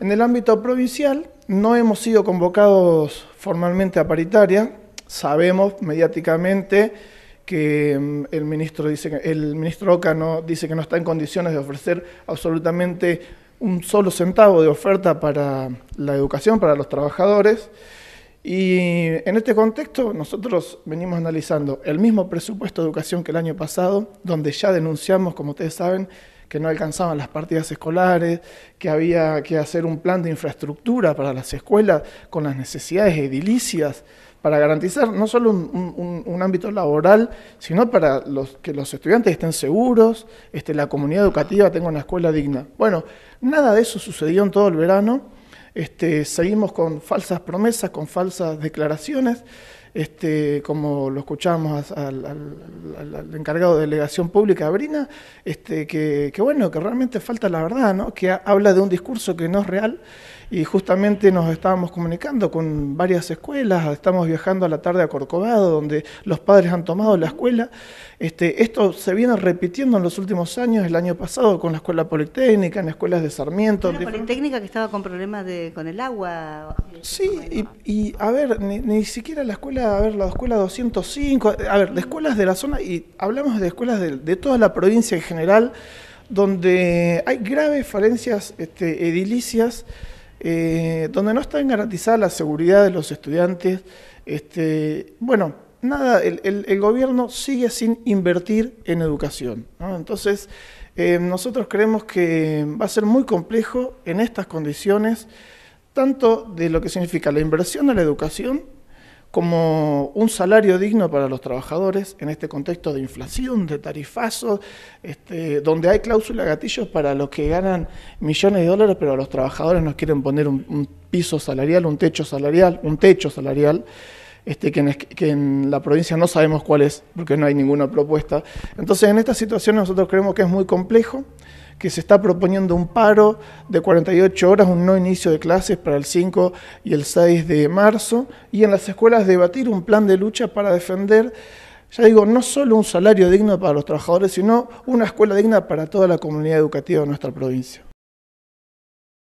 En el ámbito provincial no hemos sido convocados formalmente a paritaria. Sabemos mediáticamente que mm, el ministro dice el ministro Oca no dice que no está en condiciones de ofrecer absolutamente un solo centavo de oferta para la educación, para los trabajadores. Y en este contexto nosotros venimos analizando el mismo presupuesto de educación que el año pasado, donde ya denunciamos, como ustedes saben, que no alcanzaban las partidas escolares, que había que hacer un plan de infraestructura para las escuelas con las necesidades edilicias para garantizar no solo un, ámbito laboral, sino para los, que los estudiantes estén seguros, este, la comunidad educativa tenga una escuela digna. Bueno, nada de eso sucedió en todo el verano este, seguimos con falsas promesas, con falsas declaraciones este, como lo escuchamos al, encargado de delegación pública, Brina, este, que, bueno, que realmente falta la verdad, ¿no? que habla de un discurso que no es real y justamente nos estábamos comunicando con varias escuelas, estamos viajando a la tarde a Corcovado, donde los padres han tomado la escuela. Este, esto se viene repitiendo en los últimos años, el año pasado con la escuela politécnica, en escuelas de Sarmiento. La politécnica que estaba con problemas con el agua. Sí, y, a ver, ni siquiera la escuela a ver, la escuela 205, a ver, de escuelas de la zona, y hablamos de escuelas de, toda la provincia en general, donde hay graves falencias este, edilicias, eh, donde no está garantizada la seguridad de los estudiantes. Este, bueno, nada, el, gobierno sigue sin invertir en educación. Entonces, eh, nosotros creemos que va a ser muy complejo en estas condiciones, tanto de lo que significa la inversión en la educación, como un salario digno para los trabajadores en este contexto de inflación, de tarifazos, este, donde hay cláusulas gatillos para los que ganan millones de dólares, pero a los trabajadores nos quieren poner un, piso salarial, un techo salarial, un techo salarial. Este, que, en, que, en, la provincia no sabemos cuál es, porque no hay ninguna propuesta. Entonces, en esta situación nosotros creemos que es muy complejo que se está proponiendo un paro de 48 horas, un no inicio de clases para el 5 y el 6 de marzo, y en las escuelas debatir un plan de lucha para defender, ya digo, no solo un salario digno para los trabajadores, sino una escuela digna para toda la comunidad educativa de nuestra provincia.